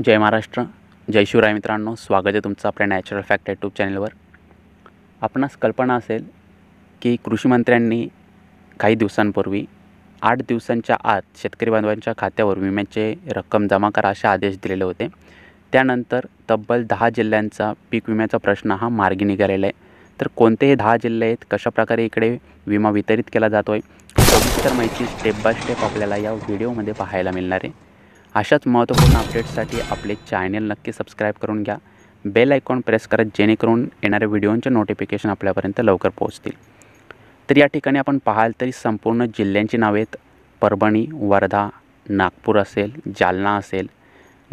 जय महाराष्ट्र जय शिवराय मित्रांनो स्वागत आहे तुमचं आपल्या नॅचरल फॅक्ट यूट्यूब चॅनलवर आपणास कल्पना असेल की कृषीमंत्र्यांनी काही दिवसांपूर्वी आठ दिवसांच्या आत शेतकरी बांधवांच्या खात्यावर विम्याचे रक्कम जमा करा असे आदेश दिलेले होते त्यानंतर तब्बल दहा जिल्ह्यांचा पीक विम्याचा प्रश्न हा मार्गी निघालेला आहे तर कोणतेही दहा जिल्हे आहेत कशाप्रकारे इकडे विमा वितरित केला जातो आहे सविस्तर माहिती स्टेप बाय स्टेप आपल्याला या व्हिडिओमध्ये पाहायला मिळणार आहे अशाच महत्त्वपूर्ण अपडेट्ससाठी आपले चॅनेल नक्की सबस्क्राईब करून घ्या बेल आयकॉन प्रेस करत जेणेकरून येणाऱ्या व्हिडिओंचे नोटिफिकेशन आपल्यापर्यंत लवकर पोहोचतील तर या ठिकाणी आपण पाहाल तरी संपूर्ण जिल्ह्यांची नावे आहेत परभणी वर्धा नागपूर असेल जालना असेल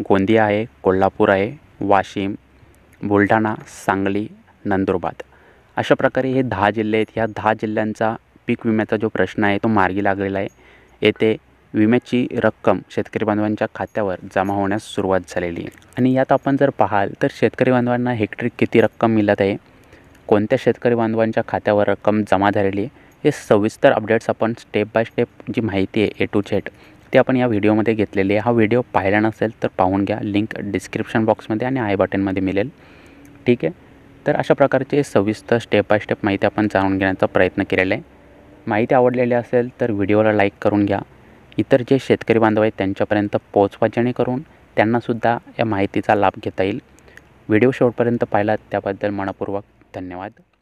गोंदिया आहे कोल्हापूर आहे वाशिम बुलढाणा सांगली नंदुरबार अशा प्रकारे हे दहा जिल्हे आहेत ह्या दहा जिल्ह्यांचा पीक विम्याचा जो प्रश्न आहे तो मार्गी लागलेला आहे येथे विम्याची रक्कम शेतकरी बांधवांच्या खात्यावर जमा होण्यास सुरुवात झालेली आहे आणि यात आपण जर पाहाल तर शेतकरी बांधवांना हेक्टरी किती रक्कम मिळत आहे कोणत्या शेतकरी बांधवांच्या खात्यावर रक्कम जमा झालेली आहे हे सविस्तर अपडेट्स आपण स्टेप बाय स्टेप जी माहिती आहे ए टू झेड ते आपण या व्हिडिओमध्ये घेतलेली आहे हा व्हिडिओ पाहिला नसेल तर पाहून घ्या लिंक डिस्क्रिप्शन बॉक्समध्ये आणि आय बटनमध्ये मिळेल ठीक आहे तर अशा प्रकारचे सविस्तर स्टेप बाय स्टेप माहिती आपण जाणून घेण्याचा प्रयत्न केलेला आहे माहिती आवडलेली असेल तर व्हिडिओला लाईक करून घ्या इतर जे शेतकरी बांधव आहेत त्यांच्यापर्यंत पोहोचवा जेणेकरून त्यांनासुद्धा या माहितीचा लाभ घेता येईल व्हिडिओ शेवटपर्यंत पाहिलात त्याबद्दल मनपूर्वक धन्यवाद